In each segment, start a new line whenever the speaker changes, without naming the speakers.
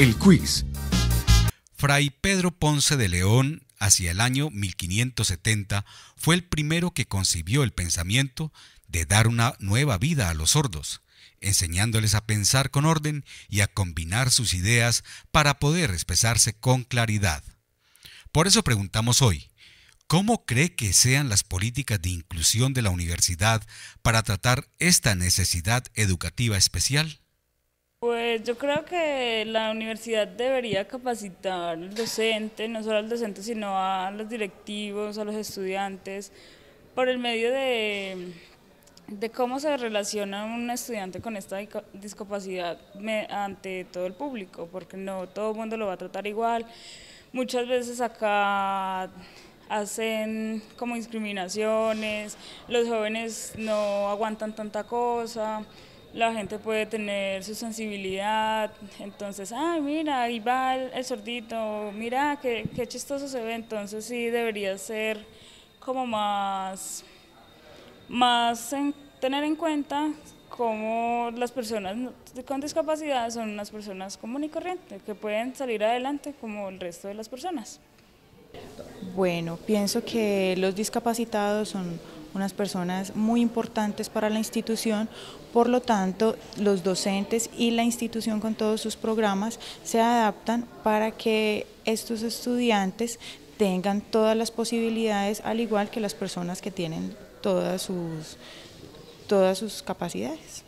El quiz. Fray Pedro Ponce de León, hacia el año 1570, fue el primero que concibió el pensamiento de dar una nueva vida a los sordos, enseñándoles a pensar con orden y a combinar sus ideas para poder expresarse con claridad. Por eso preguntamos hoy, ¿cómo cree que sean las políticas de inclusión de la universidad para tratar esta necesidad educativa especial?
Pues yo creo que la universidad debería capacitar al docente, no solo al docente, sino a los directivos, a los estudiantes, por el medio de, cómo se relaciona un estudiante con esta discapacidad ante todo el público, porque no todo el mundo lo va a tratar igual. Muchas veces acá hacen como discriminaciones, los jóvenes no aguantan tanta cosa la gente puede tener su sensibilidad, entonces, ah, mira, ahí va el, sordito, mira, qué, qué, chistoso se ve, entonces sí debería ser como más, más en, tener en cuenta cómo las personas con discapacidad son unas personas común y corriente, que pueden salir adelante como el resto de las personas. Bueno, pienso que los discapacitados son unas personas muy importantes para la institución, por lo tanto los docentes y la institución con todos sus programas se adaptan para que estos estudiantes tengan todas las posibilidades, al igual que las personas que tienen todas sus, todas sus capacidades.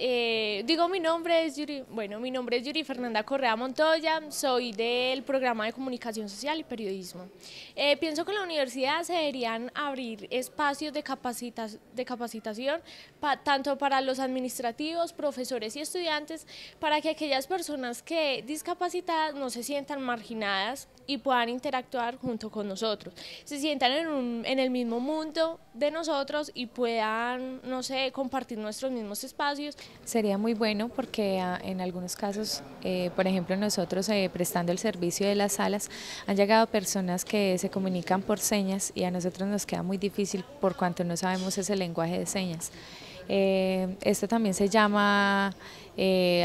Eh, digo, mi nombre es Yuri, bueno, mi nombre es Yuri Fernanda Correa Montoya, soy del programa de comunicación social y periodismo. Eh, pienso que la universidad se deberían abrir espacios de, capacita de capacitación tanto para los administrativos, profesores y estudiantes, para que aquellas personas que discapacitadas no se sientan marginadas y puedan interactuar junto con nosotros. Se sientan en, el mismo mundo de nosotros y puedan, no sé, compartir nuestros mismos espacios. Sería muy bueno porque ah, en algunos casos, eh, por ejemplo, nosotros eh, prestando el servicio de las salas, han llegado personas que se comunican por señas y a nosotros nos queda muy difícil por cuanto no sabemos ese lenguaje de señas. Eh, esto también se llama,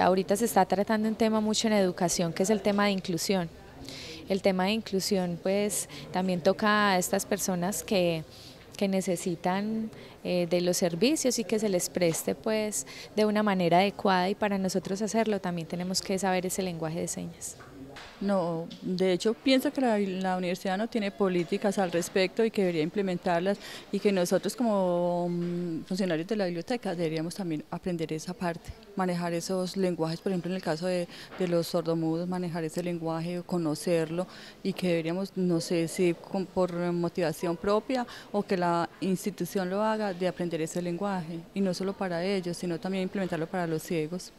ahorita se está tratando un tema mucho en educación, que es el tema de inclusión el tema de inclusión pues también toca a estas personas que, que necesitan eh, de los servicios y que se les preste pues de una manera adecuada y para nosotros hacerlo también tenemos que saber ese lenguaje de señas.
No, de hecho pienso que la, universidad no tiene políticas al respecto y que debería implementarlas y que nosotros como mm, funcionarios de la biblioteca deberíamos también aprender esa parte, manejar esos lenguajes, por ejemplo en el caso de, los sordomudos, manejar ese lenguaje, conocerlo y que deberíamos, no sé si por motivación propia o que la institución lo haga, de aprender ese lenguaje y no solo para ellos, sino también implementarlo para los ciegos.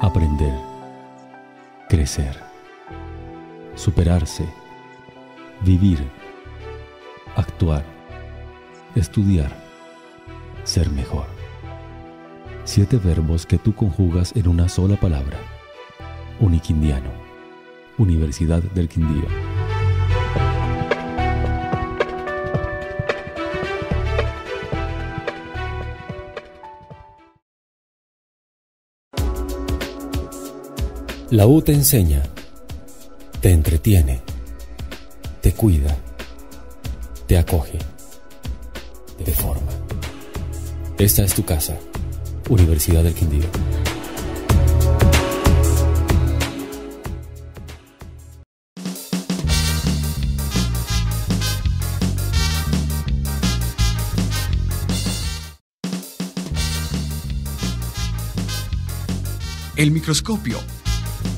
aprender, crecer, superarse, vivir, actuar, estudiar, ser mejor. Siete verbos que tú conjugas en una sola palabra. Uniquindiano. Universidad del Quindío. La U te enseña, te entretiene, te cuida, te acoge, te forma. Esta es tu casa, Universidad del Quindío. El microscopio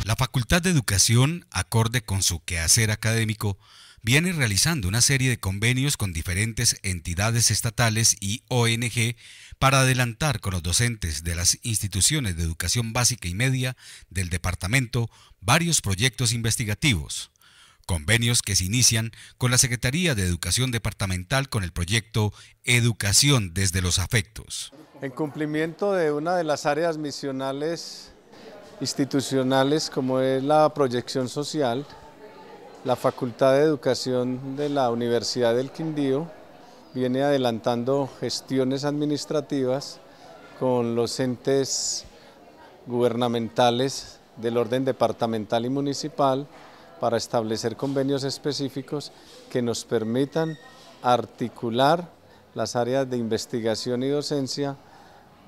la Facultad de Educación, acorde con su quehacer académico, viene realizando una serie de convenios con diferentes entidades estatales y ONG para adelantar con los docentes de las instituciones de educación básica y media del departamento varios proyectos investigativos. Convenios que se inician con la Secretaría de Educación Departamental con el proyecto Educación desde los Afectos.
En cumplimiento de una de las áreas misionales institucionales como es la proyección social, la Facultad de Educación de la Universidad del Quindío viene adelantando gestiones administrativas con los entes gubernamentales del orden departamental y municipal para establecer convenios específicos que nos permitan articular las áreas de investigación y docencia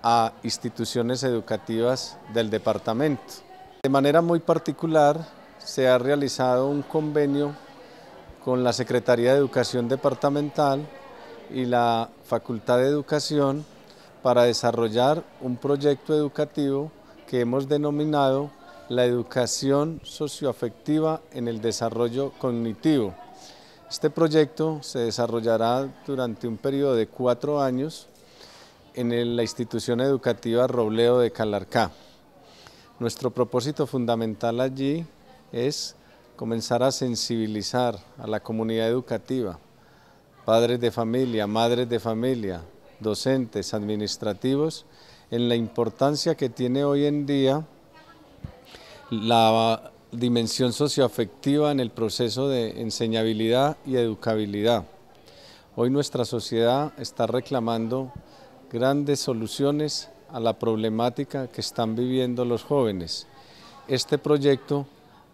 a instituciones educativas del departamento. De manera muy particular se ha realizado un convenio con la Secretaría de Educación Departamental y la Facultad de Educación para desarrollar un proyecto educativo que hemos denominado la educación socioafectiva en el desarrollo cognitivo. Este proyecto se desarrollará durante un periodo de cuatro años en la institución educativa Robleo de Calarcá. Nuestro propósito fundamental allí es comenzar a sensibilizar a la comunidad educativa, padres de familia, madres de familia, docentes, administrativos, en la importancia que tiene hoy en día la dimensión socioafectiva en el proceso de enseñabilidad y educabilidad. Hoy nuestra sociedad está reclamando grandes soluciones a la problemática que están viviendo los jóvenes. Este proyecto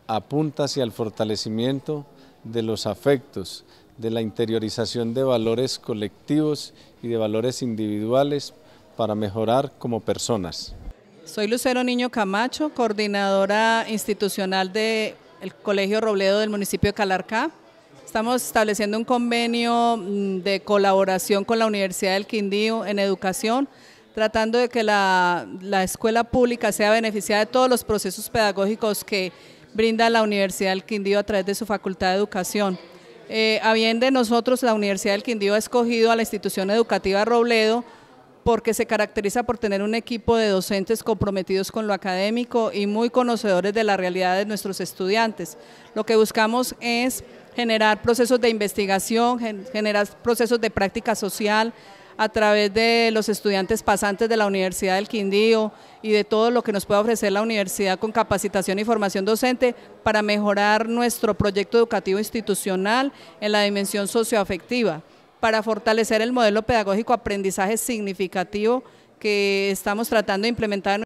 apunta hacia el fortalecimiento de los afectos, de la interiorización de valores colectivos y de valores individuales para mejorar como personas.
Soy Lucero Niño Camacho, coordinadora institucional del Colegio Robledo del municipio de Calarcá. Estamos estableciendo un convenio mm, de colaboración con la Universidad del Quindío en educación, tratando de que la, escuela pública sea beneficiada de todos los procesos pedagógicos que brinda la Universidad del Quindío a través de su Facultad de Educación. Eh, a de nosotros, la Universidad del Quindío ha escogido a la institución educativa Robledo porque se caracteriza por tener un equipo de docentes comprometidos con lo académico y muy conocedores de la realidad de nuestros estudiantes. Lo que buscamos es generar procesos de investigación, generar procesos de práctica social a través de los estudiantes pasantes de la Universidad del Quindío y de todo lo que nos puede ofrecer la universidad con capacitación y formación docente para mejorar nuestro proyecto educativo institucional en la dimensión socioafectiva para fortalecer el modelo pedagógico aprendizaje significativo que estamos tratando de implementar.